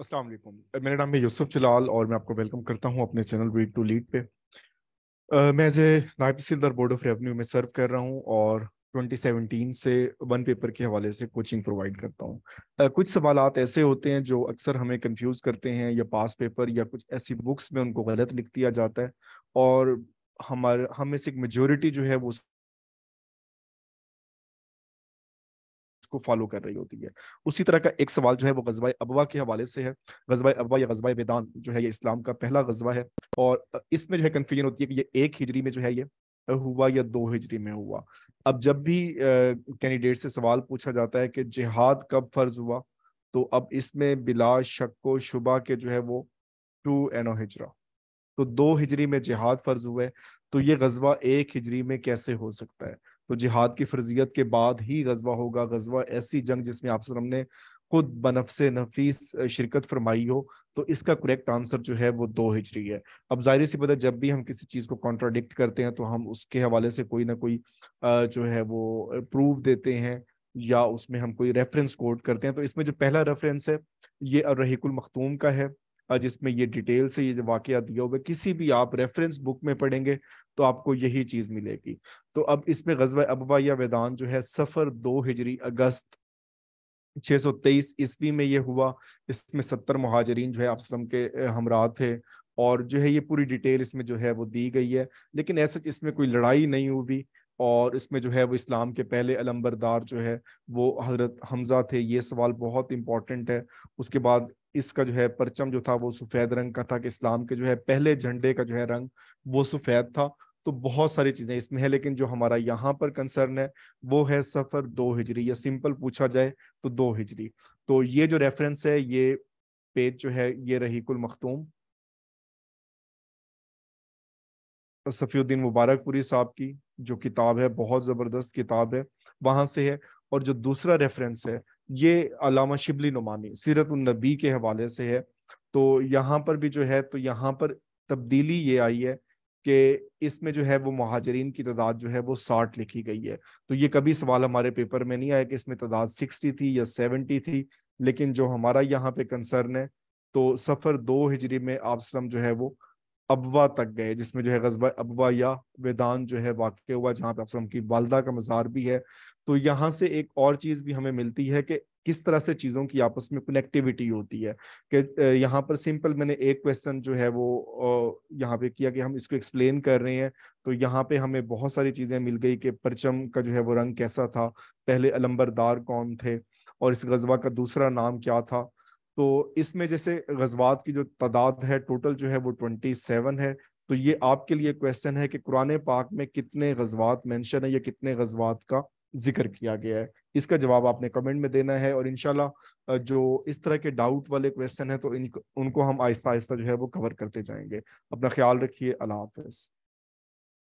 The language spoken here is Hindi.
अस्सलाम वालेकुम मेरा नाम है यूसुफ जलाल और मैं आपको वेलकम करता हूं अपने चैनल वीड टू लीड पे मैं एज ए नायब तहसीलदार बोर्ड ऑफ रेवेन्यू में सर्व कर रहा हूं और 2017 से वन पेपर के हवाले से कोचिंग प्रोवाइड करता हूं कुछ सवाल ऐसे होते हैं जो अक्सर हमें कंफ्यूज करते हैं या पास पेपर या कुछ ऐसी बुक्स में उनको गलत लिख दिया जाता है और हमारे हमें से एक मेजोरिटी जो है वो को फॉलो कर रही होती है उसी तरह का एक सवाल जो है वो गजबा अबवा के हवाले से है गजबा अबवा या गजबा वेदान जो है ये इस्लाम का पहला गजबा है और इसमें जो है कन्फ्यूजन होती है कि ये एक हिजरी में जो है ये हुआ या दो हिजरी में हुआ अब जब भी कैंडिडेट से सवाल पूछा जाता है कि जिहाद कब फर्ज हुआ तो अब इसमें बिला शक व शुबा के जो है वो टू एनो हिजरा तो दो हिजरी में जिहाद फर्ज हुआ है तो ये गजबा एक हिजरी में कैसे हो सकता है तो जिहाद की फर्जियत के बाद ही गजबा होगा गजबा ऐसी जंग जिसमें आप सलम ने खुद बनफ्स नफीस शिरकत फरमाई हो तो इसका करेक्ट आंसर जो है वो दो हिजरी है अब जाहिर सी पता जब भी हम किसी चीज़ को कॉन्ट्राडिक्ट करते हैं तो हम उसके हवाले से कोई ना कोई जो है वो प्रूफ देते हैं या उसमें हम कोई रेफरेंस कोड करते हैं तो इसमें जो पहला रेफरेंस है ये रहीकुल मखतूम का है जिसमें ये डिटेल से ये वाक़ दिया हुआ किसी भी आप रेफरेंस बुक में पढ़ेंगे तो आपको यही चीज़ मिलेगी तो अब इसमें गजब अबवा या वेदान जो है सफ़र दो हिजरी अगस्त 623 ईस्वी में ये हुआ इसमें सत्तर महाजरीन जो है आपसम के हमरा थे और जो है ये पूरी डिटेल इसमें जो है वो दी गई है लेकिन ऐसा इसमें कोई लड़ाई नहीं हुई और इसमें जो है वो इस्लाम के पहले अलम्बरदार जो है वो हजरत हमज़ा थे ये सवाल बहुत इम्पॉर्टेंट है उसके बाद इसका जो है परचम जो था वो सफ़ेद रंग का था कि इस्लाम के जो है पहले झंडे का जो है रंग वो सफ़ेद था तो बहुत सारी चीज़ें इसमें है लेकिन जो हमारा यहाँ पर कंसर्न है वो है सफ़र दो हिजरी या सिंपल पूछा जाए तो दो हिजरी तो ये जो रेफरेंस है ये पेज जो है ये रही कुल मखतूम सफीउद्दीन मुबारकपुरी साहब की जो किताब है बहुत ज़बरदस्त किताब है वहां से है और जो दूसरा रेफरेंस है ये अलामा शिबली नुमानी सीरत नबी के हवाले से है तो यहाँ पर भी जो है तो यहाँ पर तब्दीली ये आई है कि इसमें जो है वो महाजरीन की तादाद जो है वो साठ लिखी गई है तो ये कभी सवाल हमारे पेपर में नहीं आया कि इसमें तादाद सिक्सटी थी या सेवेंटी थी लेकिन जो हमारा यहाँ पे कंसर्न है तो सफ़र दो हिजरी में आप जो है वो अबवा तक गए जिसमें जो है गजबा अबवा या वेदान जो है वाक्य हुआ जहाँ पे आप की वालदा का मज़ार भी है तो यहाँ से एक और चीज़ भी हमें मिलती है कि किस तरह से चीज़ों की आपस में कनेक्टिविटी होती है कि यहाँ पर सिंपल मैंने एक क्वेश्चन जो है वो यहाँ पे किया कि हम इसको एक्सप्लेन कर रहे हैं तो यहाँ पे हमें बहुत सारी चीज़ें मिल गई कि परचम का जो है वो रंग कैसा था पहले अलंबरदार कौन थे और इस गजबा का दूसरा नाम क्या था तो इसमें जैसे गजबात की जो तादाद है टोटल जो है वो ट्वेंटी सेवन है तो ये आपके लिए क्वेश्चन है कि कुरान पाक में कितने गजबात मेंशन है या कितने गजबात का जिक्र किया गया है इसका जवाब आपने कमेंट में देना है और इनशाला जो इस तरह के डाउट वाले क्वेश्चन है तो इन उनको हम आहिस्ता आहिस्ता जो है वो कवर करते जाएंगे अपना ख्याल रखिए अल्लाह हाफिज़